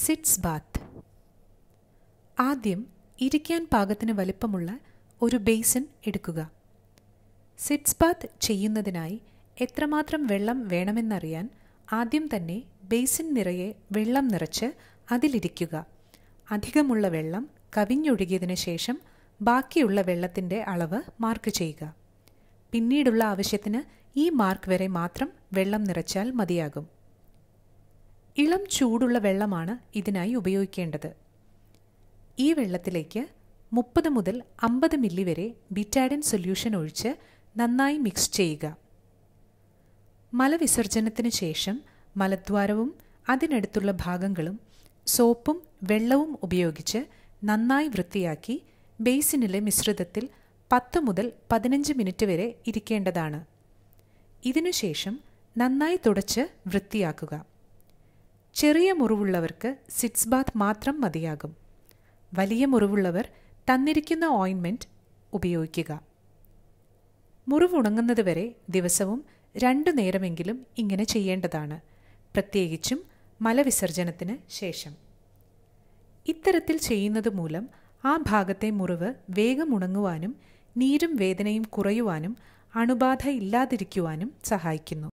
sits Baat ആദ്യം ഇരിക്കാൻ പാകത്തിന് വലിപ്പമുള്ള ഒരു ബേസിൻ എടുക്കുക സിറ്റ്സ് ബാത്ത് ചെയ്യുന്നതിനായി എത്രമാത്രം വെള്ളം വേണമെന്നറിയാൻ ആദ്യം തന്നെ ബേസിൻ നിറയെ വെള്ളം നിറച്ച് അതിലിരിക്കുക അധികമുള്ള വെള്ളം കവിഞ്ഞൊഴുകിയതിനു ശേഷം ബാക്കിയുള്ള വെള്ളത്തിൻ്റെ അളവ് മാർക്ക് ചെയ്യുക പിന്നീടുള്ള ആവശ്യത്തിന് ഈ മാർക്ക് വരെ മാത്രം വെള്ളം നിറച്ചാൽ മതിയാകും ഇളം ചൂടുള്ള വെള്ളമാണ് ഇതിനായി ഉപയോഗിക്കേണ്ടത് ഈ വെള്ളത്തിലേക്ക് മുപ്പത് മുതൽ അമ്പത് മില്ലി വരെ ബിറ്റാഡിൻ സൊല്യൂഷൻ ഒഴിച്ച് നന്നായി മിക്സ് ചെയ്യുക മലവിസർജനത്തിന് ശേഷം മലദ്വാരവും അതിനടുത്തുള്ള ഭാഗങ്ങളും സോപ്പും വെള്ളവും ഉപയോഗിച്ച് നന്നായി വൃത്തിയാക്കി ബേസിനിലെ മിശ്രിതത്തിൽ പത്ത് മുതൽ പതിനഞ്ച് മിനിറ്റ് വരെ ഇരിക്കേണ്ടതാണ് ഇതിനുശേഷം നന്നായി തുടച്ച് വൃത്തിയാക്കുക ചെറിയ മുറിവുള്ളവർക്ക് സിറ്റ്സ് ബാത്ത് മാത്രം മതിയാകും വലിയ മുറിവുള്ളവർ തന്നിരിക്കുന്ന ഓയിൻമെൻറ്റ് ഉപയോഗിക്കുക മുറിവുണങ്ങുന്നത് വരെ ദിവസവും രണ്ടു നേരമെങ്കിലും ഇങ്ങനെ ചെയ്യേണ്ടതാണ് പ്രത്യേകിച്ചും മലവിസർജനത്തിന് ശേഷം ഇത്തരത്തിൽ ചെയ്യുന്നത് മൂലം ആ ഭാഗത്തെ മുറിവ് വേഗം ഉണങ്ങുവാനും നീരും വേദനയും കുറയുവാനും അണുബാധ ഇല്ലാതിരിക്കുവാനും സഹായിക്കുന്നു